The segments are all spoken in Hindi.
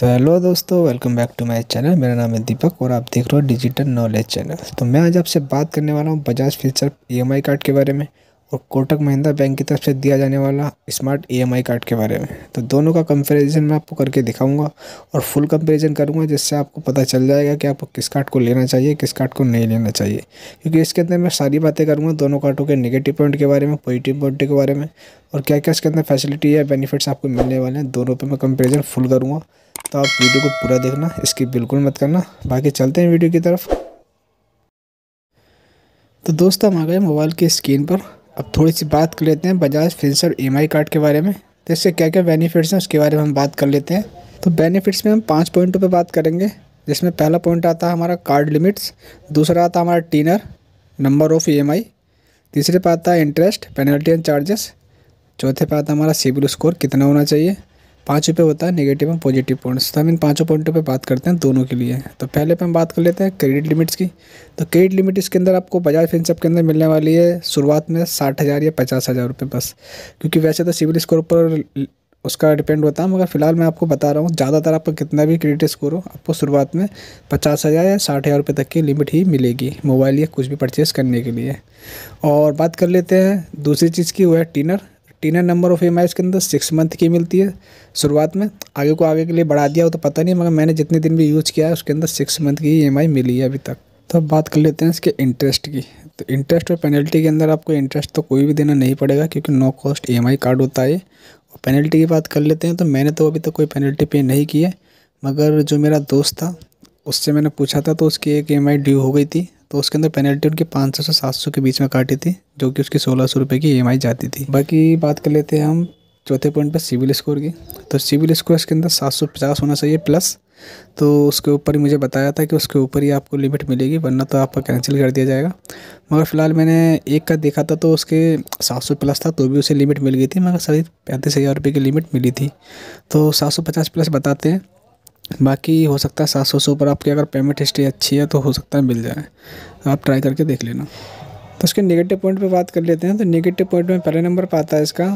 तो हेलो दोस्तों welcome back to my channel मेरा नाम है दीपक और आप देख रहे हो डिजिटल नॉलेज चैनल तो मैं आज आपसे बात करने वाला हूँ बजाज फ्यूचर ई कार्ड के बारे में और कोटक महिंद्रा बैंक की तरफ से दिया जाने वाला स्मार्ट ईएमआई कार्ड के बारे में तो दोनों का कंपैरिजन मैं आपको करके दिखाऊंगा और फुल कंपैरिजन करूंगा जिससे आपको पता चल जाएगा कि आपको किस कार्ड को लेना चाहिए किस कार्ड को नहीं लेना चाहिए क्योंकि इसके अंदर मैं सारी बातें करूँगा दोनों कार्डों के नेगेटिव पॉइंट के बारे में पॉजिटिव पॉइंट के बारे में और क्या क्या इसके अंदर फैसिलिटी या बेनिफिट्स आपको मिलने वाले हैं दोनों पर मैं कंपेरिजन फुल करूँगा तो आप वीडियो को पूरा देखना इसकी बिल्कुल मत करना बाकी चलते हैं वीडियो की तरफ तो दोस्त हम आ गए मोबाइल की स्क्रीन पर अब थोड़ी सी बात कर लेते हैं बजाज फिंसर ई कार्ड के बारे में तो इससे क्या क्या बेनिफिट्स हैं उसके बारे में हम बात कर लेते हैं तो बेनिफिट्स में हम पाँच पॉइंटों पर बात करेंगे जिसमें पहला पॉइंट आता है हमारा कार्ड लिमिट्स दूसरा आता हमारा टीनर नंबर ऑफ़ ई तीसरे पर आता है इंटरेस्ट पेनल्टी एंड चार्जेस चौथे पर आता हमारा सिविल स्कोर कितना होना चाहिए पाँच पे होता है नेगेटिव और पॉजिटिव पॉइंट्स तो हम इन पाँचों पॉइंटों पे बात करते हैं दोनों के लिए तो पहले पे हम बात कर लेते हैं क्रेडिट लिमिट्स की तो क्रेडिट लिमिट इसके अंदर आपको बजाज फिनसअप के अंदर मिलने वाली है शुरुआत में साठ हज़ार या पचास हज़ार रुपये बस क्योंकि वैसे तो सिविल स्कोर पर उसका डिपेंड होता है मगर फिलहाल मैं आपको बता रहा हूँ ज़्यादातर आपका कितना भी क्रेडिट स्कोर हो आपको शुरुआत में पचास हज़ार या साठ हज़ार रुपये तक की लिमिट ही मिलेगी मोबाइल या कुछ भी परचेज़ करने के लिए और बात कर लेते हैं दूसरी चीज़ की वो है टीनर टीनर नंबर ऑफ ई के अंदर सिक्स मंथ की मिलती है शुरुआत में आगे को आगे के लिए बढ़ा दिया हो तो पता नहीं मगर मैंने जितने दिन भी यूज़ किया है उसके अंदर सिक्स मंथ की ई e मिली है अभी तक तो अब बात कर लेते हैं इसके इंटरेस्ट की तो इंटरेस्ट और पेनल्टी के अंदर आपको इंटरेस्ट तो कोई भी देना नहीं पड़ेगा क्योंकि नो कॉस्ट ई कार्ड होता है और पेनल्टी की बात कर लेते हैं तो मैंने तो अभी तक तो कोई पेनल्टी पे नहीं की है मगर जो मेरा दोस्त था उससे मैंने पूछा था तो उसकी एक ई e ड्यू हो गई थी तो उसके अंदर पेनल्टी उनकी पाँच सौ से सात सौ के बीच में काटी थी जो कि उसकी सोलह सौ रुपये की ई e जाती थी बाकी बात कर लेते हैं हम चौथे पॉइंट पर सिविल स्कोर की तो सिविल स्कोर इसके अंदर सात सौ पचास होना चाहिए प्लस तो उसके ऊपर मुझे बताया था कि उसके ऊपर ही आपको लिमिट मिलेगी वरना तो आपका कैंसिल कर दिया जाएगा मगर फ़िलहाल मैंने एक का देखा था तो उसके सात सौ प्लस था तो भी उसे लिमिट मिल गई थी मगर सही पैंतीस हज़ार रुपये की लिमिट मिली थी तो सात सौ पचास प्लस बताते हैं बाकी हो सकता है सात सौ से ऊपर आपकी अगर पेमेंट हिस्ट्री अच्छी है तो हो सकता है मिल जाए आप ट्राई करके देख लेना तो उसके नेगेटिव पॉइंट पे बात कर लेते हैं तो नेगेटिव पॉइंट में पहले नंबर पर आता है इसका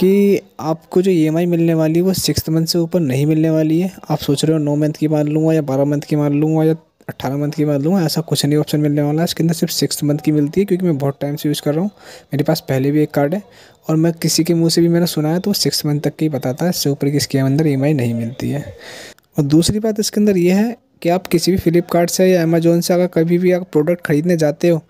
कि आपको जो ई e मिलने वाली है वो सिक्स मंथ से ऊपर नहीं मिलने वाली है आप सोच रहे हो नौ मंथ की मान लूँगा या बारह मंथ की मान लूँगा या अट्ठारह मंथ की मान लूँगा ऐसा कुछ नहीं ऑप्शन मिलने वाला है इसके अंदर सिर्फ सिक्स मंथ की मिलती है क्योंकि मैं बहुत टाइम से यूज़ कर रहा हूँ मेरे पास पहले भी एक कार्ड है और मैं किसी के मुंह से भी मैंने सुना है तो सिक्स मंथ तक की बताता है इससे ऊपर की इसके अंदर ई e नहीं मिलती है और दूसरी बात इसके अंदर यह है कि आप किसी भी फ्लिपकार्ट से या अमेजोन से अगर कभी भी आप प्रोडक्ट खरीदने जाते हो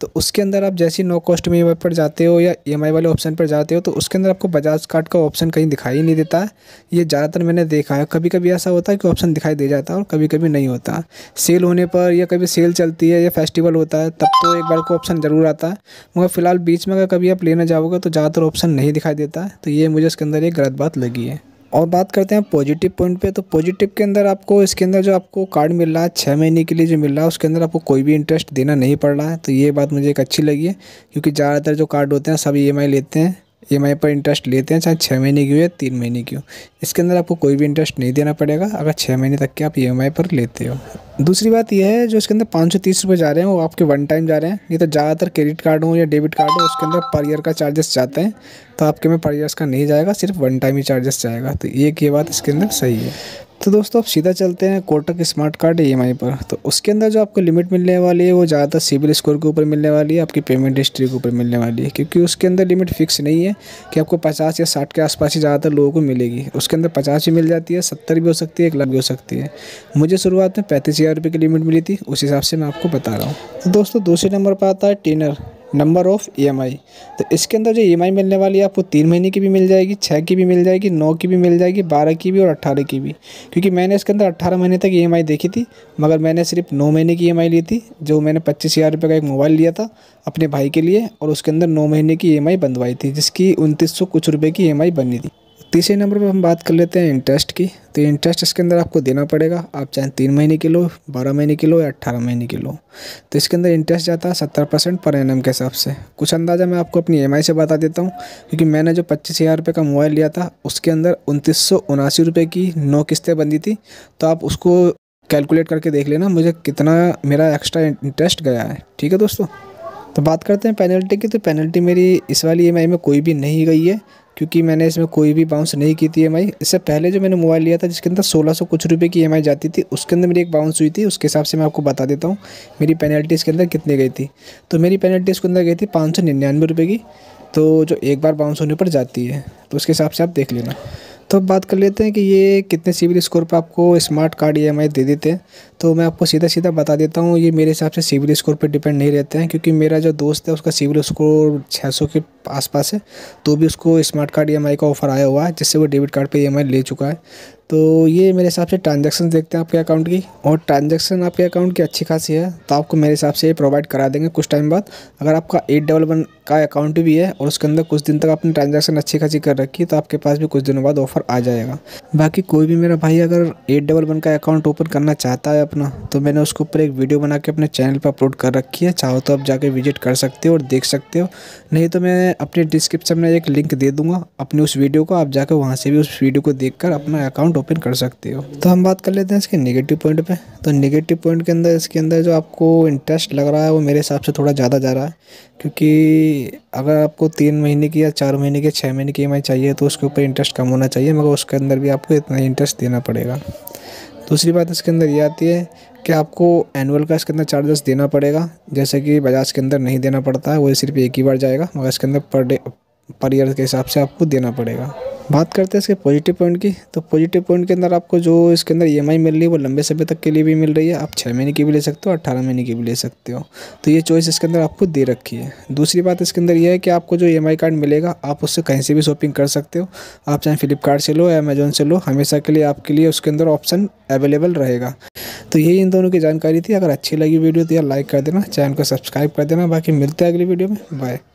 तो उसके अंदर आप जैसे नो कॉस्ट में ई पर जाते हो या ई e वाले ऑप्शन पर जाते हो तो उसके अंदर आपको बजाज कार्ड का ऑप्शन कहीं दिखाई नहीं देता है ये ज़्यादातर मैंने देखा है कभी कभी ऐसा होता है कि ऑप्शन दिखाई दे जाता है और कभी कभी नहीं होता सेल होने पर या कभी सेल चलती है या फेस्टिवल होता है तब तो एक बार को ऑप्शन ज़रूर आता है मगर फ़िलहाल बीच में अगर कभी आप लेने जाओगे तो ज़्यादातर ऑप्शन नहीं दिखाई देता तो ये मुझे उसके अंदर एक गलत बात लगी है और बात करते हैं पॉजिटिव पॉइंट पे तो पॉजिटिव के अंदर आपको इसके अंदर जो आपको कार्ड मिल रहा है छः महीने के लिए जो मिल रहा है उसके अंदर आपको कोई भी इंटरेस्ट देना नहीं पड़ रहा है तो ये बात मुझे एक अच्छी लगी है क्योंकि ज़्यादातर जो कार्ड होते हैं सब ई e लेते हैं ई एम पर इंटरेस्ट लेते हैं चाहे छः महीने की हो या तीन महीने की हो इसके अंदर आपको कोई भी इंटरेस्ट नहीं देना पड़ेगा अगर छः महीने तक के आप ई e पर लेते हो दूसरी बात यह है जो इसके अंदर पाँच सौ तीस रुपये जा रहे हैं वो आपके वन टाइम जा रहे हैं ये तो ज़्यादातर क्रेडिट कार्ड हो या डेबिट कार्ड हो उसके अंदर पर ईयर का चार्जेस जाते हैं तो आपके में पर ईयर का नहीं जाएगा सिर्फ वन टाइम ही चार्जेस जाएगा तो एक ये बात इसके अंदर सही है तो दोस्तों आप सीधा चलते हैं Kotak smart card E e पर तो उसके अंदर जो आपको लिमिट मिलने वाली है वो ज़्यादातर सिविल स्कोर के ऊपर मिलने वाली है आपकी पेमेंट हिस्ट्री के ऊपर मिलने वाली है क्योंकि उसके अंदर लिमिट फिक्स नहीं है कि आपको पचास या साठ के आसपास ही ज़्यादातर लोगों को मिलेगी उसके अंदर पचास भी मिल जाती है सत्तर भी हो सकती है एक लाख भी हो सकती है मुझे शुरुआत में पैंतीस हज़ार रुपये की लिमिट मिली थी उस हिसाब से मैं आपको बता रहा हूँ तो दोस्तों दूसरे नंबर पर आता है टेनर नंबर ऑफ़ ईएमआई तो इसके अंदर जो ईएमआई e मिलने वाली है आपको तीन महीने की भी मिल जाएगी छः की भी मिल जाएगी नौ की भी मिल जाएगी बारह की भी और अट्ठारह की भी क्योंकि मैंने इसके अंदर अट्ठारह महीने तक ई e देखी थी मगर मैंने सिर्फ नौ महीने की ई e ली थी जो मैंने पच्चीस हज़ार रुपये का एक मोबाइल लिया था अपने भाई के लिए और उसके अंदर नौ महीने की ई बनवाई थी जिसकी उनतीस कुछ रुपये की ई बनी थी तीसरे नंबर पर हम बात कर लेते हैं इंटरेस्ट की तो इंटरेस्ट इसके अंदर आपको देना पड़ेगा आप चाहे तीन महीने के लो बारह महीने के लो या अट्ठारह महीने के लो तो इसके अंदर इंटरेस्ट जाता है सत्तर परसेंट पर एन के हिसाब से कुछ अंदाज़ा मैं आपको अपनी ई से बता देता हूँ क्योंकि मैंने जो पच्चीस हज़ार रुपये का मोबाइल लिया था उसके अंदर उनतीस सौ उनासी रुपये की नौ किस्तें बंदी थी तो आप उसको कैलकुलेट करके देख लेना मुझे कितना मेरा एक्स्ट्रा इंटरेस्ट गया है ठीक है दोस्तों तो बात करते हैं पेनल्टी की तो पेनल्टी मेरी इस वाली ई में कोई भी नहीं गई है क्योंकि मैंने इसमें कोई भी बाउंस नहीं की थी ई e इससे पहले जो मैंने मोबाइल लिया था जिसके अंदर सोलह सौ कुछ रुपये की ई e जाती थी उसके अंदर मेरी एक बाउंस हुई थी उसके हिसाब से मैं आपको बता देता हूँ मेरी पेनल्टी इसके अंदर कितनी गई थी तो मेरी पेनल्टी इसके अंदर गई थी पाँच सौ निन्यानवे रुपये की तो जो एक बार बाउंस होने पर जाती है तो उसके हिसाब से आप देख लेना तो बात कर लेते हैं कि ये कितने सिविल स्कोर पर आपको स्मार्ट कार्ड ई दे देते हैं तो मैं आपको सीधा सीधा बता देता हूँ ये मेरे हिसाब से सिविल स्कोर पर डिपेंड नहीं रहते हैं क्योंकि मेरा जो दोस्त है उसका सिविल स्कोर 600 के आसपास है तो भी उसको स्मार्ट कार्ड ई का ऑफर आया हुआ है जिससे वो डेबिट कार्ड पर ई ले चुका है तो ये मेरे हिसाब से ट्रांजेक्शन देखते हैं आपके अकाउंट की और ट्रांजेक्शन आपके अकाउंट की अच्छी खासी है तो आपको मेरे हिसाब से ये प्रोवाइड करा देंगे कुछ टाइम बाद अगर आपका एट डबल वन का अकाउंट भी है और उसके अंदर कुछ दिन तक आपने ट्रांजेक्शन अच्छी खासी कर रखी है तो आपके पास भी कुछ दिनों बाद ऑफर आ जाएगा बाकी कोई भी मेरा भाई अगर एट डबल वन का अकाउंट ओपन करना चाहता है अपना तो मैंने उसके ऊपर एक वीडियो बना के अपने चैनल पर अपलोड कर रखी है चाहो तो आप जाके विजिट कर सकते हो और देख सकते हो नहीं तो मैं अपने डिस्क्रिप्शन में एक लिंक दे दूँगा अपने उस वीडियो को आप जाकर वहाँ से भी उस वीडियो को देख अपना अकाउंट ओपन कर सकते हो तो हम बात कर लेते हैं इसके नेगेटिव पॉइंट पे तो नेगेटिव पॉइंट के अंदर इसके अंदर जो आपको इंटरेस्ट लग रहा है वो मेरे हिसाब से थोड़ा ज़्यादा जा रहा है क्योंकि अगर आपको तीन महीने की या चार महीने की छः महीने की ई e चाहिए तो उसके ऊपर इंटरेस्ट कम होना चाहिए मगर उसके अंदर भी आपको इतना इंटरेस्ट देना पड़ेगा दूसरी बात इसके अंदर ये आती है कि आपको एनुअल का इसके अंदर चार्जेस देना पड़ेगा जैसे कि बजाज के अंदर नहीं देना पड़ता है वो सिर्फ एक ही बार जाएगा मगर इसके अंदर पर डे पर ईयर के हिसाब से आपको देना पड़ेगा बात करते हैं इसके पॉजिटिव पॉइंट की तो पॉजिटिव पॉइंट के अंदर आपको जो इसके अंदर ई e मिल रही है वो लंबे समय तक के लिए भी मिल रही है आप छः महीने की भी ले सकते हो अट्ठारह महीने की भी ले सकते हो तो ये चॉइस इसके अंदर आपको दे रखी है दूसरी बात इसके अंदर ये है कि आपको जो ई e कार्ड मिलेगा आप उससे कहीं से भी शॉपिंग कर सकते हो आप चाहे फ्लिपकार्ट से लो या अमेजोन से लो हमेशा के लिए आपके लिए उसके अंदर ऑप्शन अवेलेबल रहेगा तो यही इन दोनों की जानकारी थी अगर अच्छी लगी वीडियो तो यार लाइक कर देना चैनल को सब्सक्राइब कर देना बाकी मिलते हैं अगली वीडियो में बाय